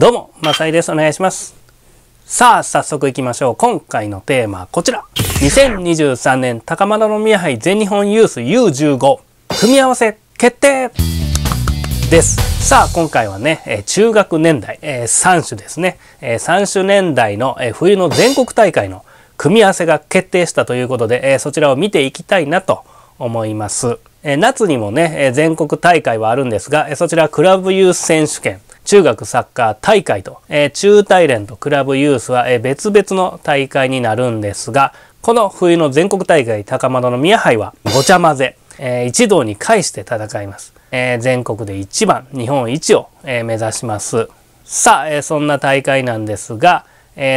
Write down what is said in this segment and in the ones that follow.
どうも、マサイです。お願いします。さあ、早速行きましょう。今回のテーマはこちら。2023年高円宮杯全日本ユース U15 組み合わせ決定です。さあ、今回はね、え中学年代、えー、3種ですね。えー、3種年代の、え冬の全国大会の組み合わせが決定したということで、えそちらを見ていきたいなと思います。え夏にもね、え全国大会はあるんですが、えそちらクラブユース選手権。中学サッカー大会と、えー、中大連とクラブユースは、えー、別々の大会になるんですが、この冬の全国大会高窓の宮杯はごちゃ混ぜ、えー、一堂に会して戦います。えー、全国で一番、日本一を、えー、目指します。さあ、えー、そんな大会なんですが、えー、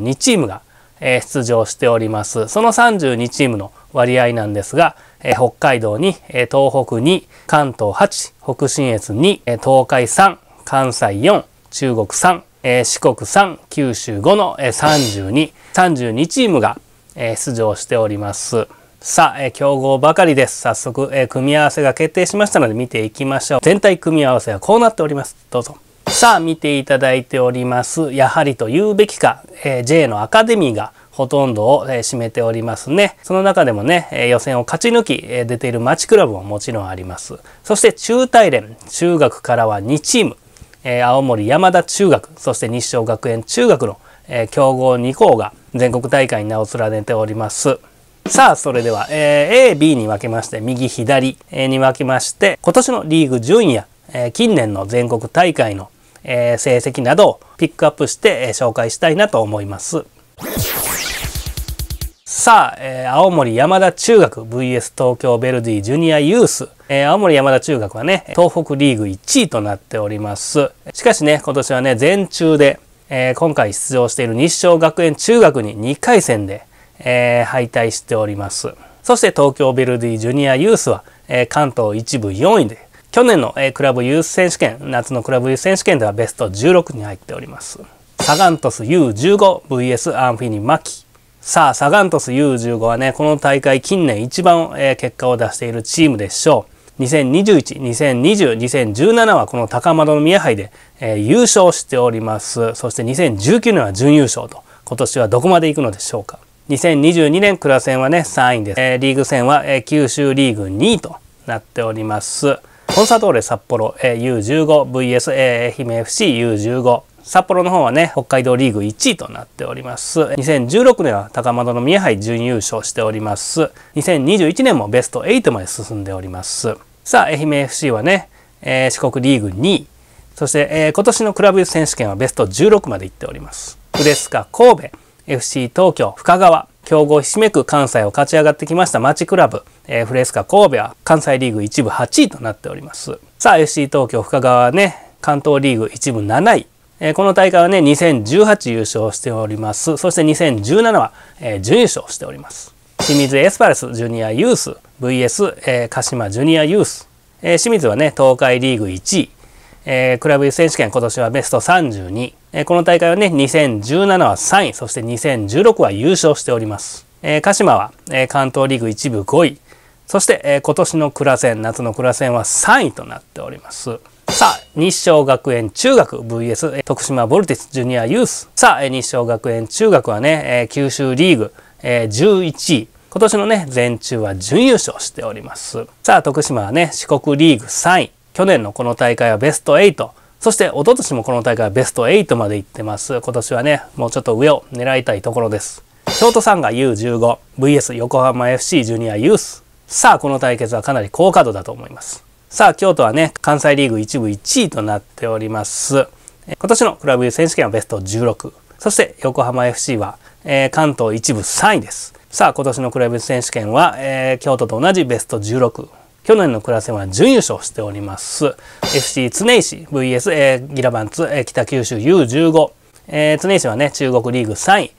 32チームが、えー、出場しております。その32チームの割合なんですが、えー、北海道に、えー、東北2、関東8、北信越2、えー、東海3、関西4、中国3、えー、四国3、九州5の、えー、32、32チームが、えー、出場しております。さあ、えー、競合ばかりです。早速、えー、組み合わせが決定しましたので見ていきましょう。全体組み合わせはこうなっております。どうぞ。さあ、見ていただいております。やはりと言うべきか、えー、J のアカデミーがほとんどを、え占めておりますね。その中でもね、え予選を勝ち抜き、え出ている町クラブももちろんあります。そして中大連、中学からは2チーム。えー、青森山田中学そして日照学園中学の、えー、強豪2校が全国大会に名を連ねております。さあそれでは、えー、AB に分けまして右左に分けまして今年のリーグ順位や、えー、近年の全国大会の、えー、成績などをピックアップして、えー、紹介したいなと思います。さあ、えー、青森山田中学 VS 東京ベルディジュニアユース。えー、青森山田中学はね、東北リーグ1位となっております。しかしね、今年はね、全中で、えー、今回出場している日照学園中学に2回戦で、え敗退しております。そして東京ベルディジュニアユースは、え関東一部4位で、去年の、えクラブユース選手権、夏のクラブユース選手権ではベスト16に入っております。サガントス U15VS アンフィニ・マキ。さあ、サガン鳥栖 U15 はね、この大会近年一番、えー、結果を出しているチームでしょう。2021、2020、2017はこの高円宮杯で、えー、優勝しております。そして2019年は準優勝と、今年はどこまで行くのでしょうか。2022年クラ戦はね、3位です。えー、リーグ戦は、え九州リーグ2位となっております。コンサドーレ札幌、え U15VS、え愛媛 FC U15。札幌の方はね、北海道リーグ1位となっております。2016年は高円宮杯準優勝しております。2021年もベスト8まで進んでおります。さあ、愛媛 FC はね、えー、四国リーグ2位。そして、えー、今年のクラブ選手権はベスト16まで行っております。フレスカ神戸、FC 東京、深川、強豪ひしめく関西を勝ち上がってきました町クラブ、えー、フレスカ神戸は関西リーグ一部8位となっております。さあ、FC 東京、深川はね、関東リーグ一部7位。この大会はね、2018優勝しております。そして2017は、え準優勝しております。清水エスパルスジュニアユース VS、え鹿島ジュニアユース。え清水はね、東海リーグ1位。えクラブ選手権今年はベスト32。えこの大会はね、2017は3位、そして2016は優勝しております。え鹿島は、え関東リーグ1部5位。そして、え今年のクラ戦、夏のクラ戦は3位となっております。日照学園中学 VS 徳島ボルティスジュニアユース。さあ、日照学園中学はね、九州リーグ11位。今年のね、全中は準優勝しております。さあ、徳島はね、四国リーグ3位。去年のこの大会はベスト8。そして、おととしもこの大会はベスト8まで行ってます。今年はね、もうちょっと上を狙いたいところです。京都サンガ U15、VS 横浜 FC ジュニアユース。さあ、この対決はかなり高カードだと思います。さあ、京都はね、関西リーグ一部1位となっております。今年のクラブ選手権はベスト16。そして横浜 FC は、えー、関東一部3位です。さあ、今年のクラブ選手権は、えー、京都と同じベスト16。去年のクラス戦は準優勝しております。FC 常石 VS、えー、ギラバンツ、えー、北九州 U15。えー、常石はね、中国リーグ3位。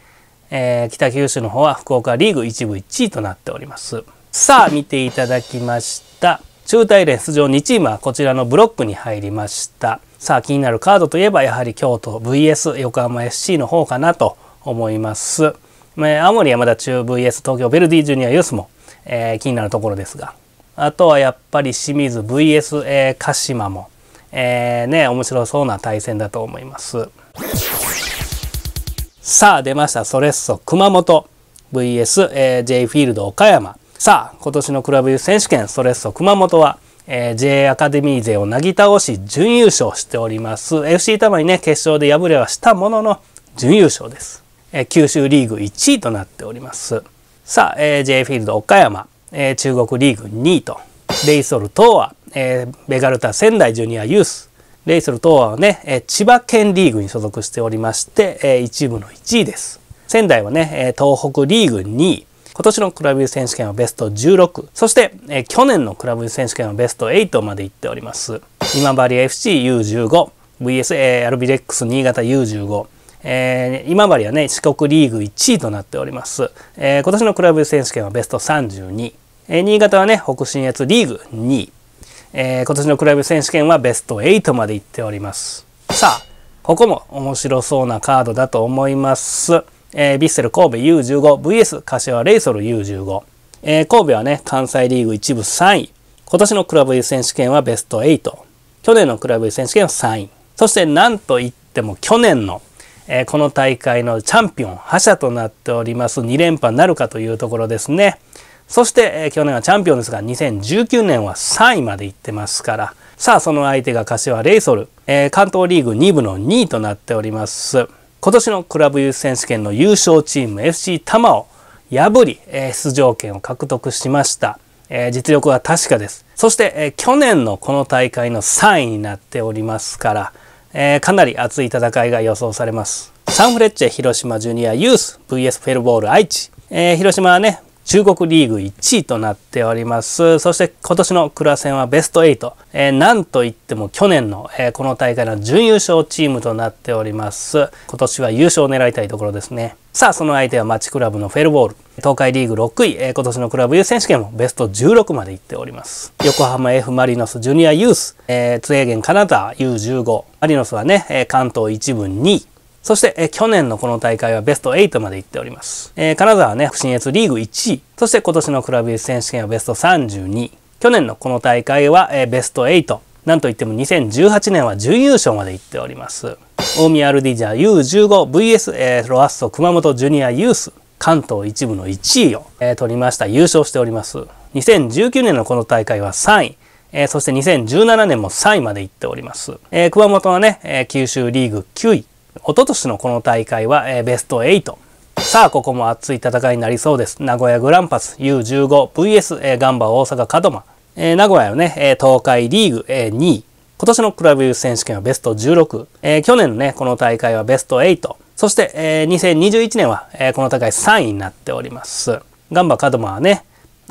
えー、北九州の方は福岡リーグ一部1位となっております。さあ、見ていただきました。中大連出場2チームはこちらのブロックに入りました。さあ気になるカードといえばやはり京都 VS 横浜 FC の方かなと思います。青森山田中 VS 東京ベルディジュニアユースも、えー、気になるところですがあとはやっぱり清水 VS、えー、鹿島も、えー、ね面白そうな対戦だと思いますさあ出ましたそれっそ熊本 VS、えー、J フィールド岡山さあ、今年のクラブユース選手権、それそ熊本は、えー、JA アカデミー勢をなぎ倒し、準優勝しております。FC 玉にね、決勝で敗れはしたものの、準優勝です。えー、九州リーグ1位となっております。さあ、えー、J フィールド岡山、えー、中国リーグ2位と、レイソル東亜、えー、ベガルタ仙台ジュニアユース、レイソル東亜はね、えー、千葉県リーグに所属しておりまして、えー、一部の1位です。仙台はね、え東北リーグ2位、今年のクラブ選手権はベスト16、そして、えー、去年のクラブ選手権はベスト8まで行っております。今治 FCU15、VS、a アルビレックス新潟 U15、えー、今治はね、四国リーグ1位となっております。えー、今年のクラブ選手権はベスト32。えー、新潟はね、北信越リーグ2位。えー、今年のクラブ選手権はベスト8まで行っております。さあ、ここも面白そうなカードだと思います。えー、ビッセル神戸 U15VS 柏レイソル U15、えー、神戸はね関西リーグ一部3位今年のクラブ U 選手権はベスト8去年のクラブ U 選手権は3位そしてなんといっても去年の、えー、この大会のチャンピオン覇者となっております2連覇なるかというところですねそして、えー、去年はチャンピオンですが2019年は3位までいってますからさあその相手が柏レイソル、えー、関東リーグ2部の2位となっております今年のクラブユース選手権の優勝チーム FC 玉を破り、え出場権を獲得しました。え実力は確かです。そして、え去年のこの大会の3位になっておりますから、えかなり熱い戦いが予想されます。サンフレッチェ広島ジュニアユース VS フェルボール愛知。え広島はね、中国リーグ1位となっております。そして今年のクラ戦はベスト8。えー、なんといっても去年の、えー、この大会の準優勝チームとなっております。今年は優勝を狙いたいところですね。さあ、その相手はマチクラブのフェルボール。東海リーグ6位、えー、今年のクラブ優選手権もベスト16まで行っております。横浜 F・ マリノスジュニアユース、えー、ツエーゲン・カナダ U15。マリノスはね、関東1部2位。そして、え去年のこの大会はベスト8まで行っております。えー、金沢はね、新越リーグ1位。そして今年のクラブ選手権はベスト32。去年のこの大会は、えベスト8。なんといっても2018年は準優勝まで行っております。大宮アルディジャー U15VS、えー、ロアッソ熊本ジュニアユース。関東一部の1位を、えー、取りました。優勝しております。2019年のこの大会は3位。えー、そして2017年も3位まで行っております。えー、熊本はね、えー、九州リーグ9位。一昨年のこの大会は、えー、ベスト8。さあ、ここも熱い戦いになりそうです。名古屋グランパス U15VS、えー、ガンバ大阪門真。えー、名古屋のね、えー、東海リーグ、えー、2位。今年のクラブユース選手権はベスト16。えー、去年のね、この大会はベスト8。そして、えー、2021年は、えー、この大会3位になっております。ガンバ門真はね、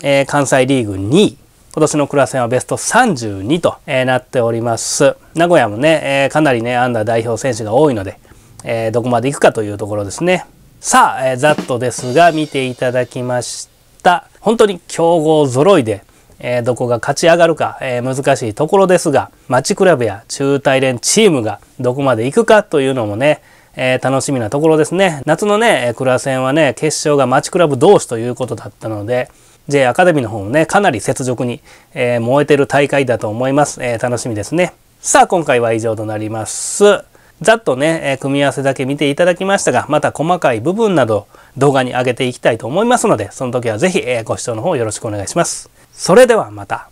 えー、関西リーグ2位。今年のクラス戦はベスト32と、なっております。名古屋もね、えかなりね、アンダー代表選手が多いので、えー、どこまでいくかというところですね。さあ、えー、ざっとですが見ていただきました。本当に強豪揃いで、えー、どこが勝ち上がるか、えー、難しいところですが、町クラブや中大連チームがどこまで行くかというのもね、え楽しみなところですね。夏のね、クラ戦はね、決勝が町クラブ同士ということだったので、J アカデミーの方もね、かなり雪辱に、え燃えてる大会だと思います。え楽しみですね。さあ、今回は以上となります。ざっとね、え組み合わせだけ見ていただきましたが、また細かい部分など動画に上げていきたいと思いますので、その時はぜひ、えご視聴の方よろしくお願いします。それではまた。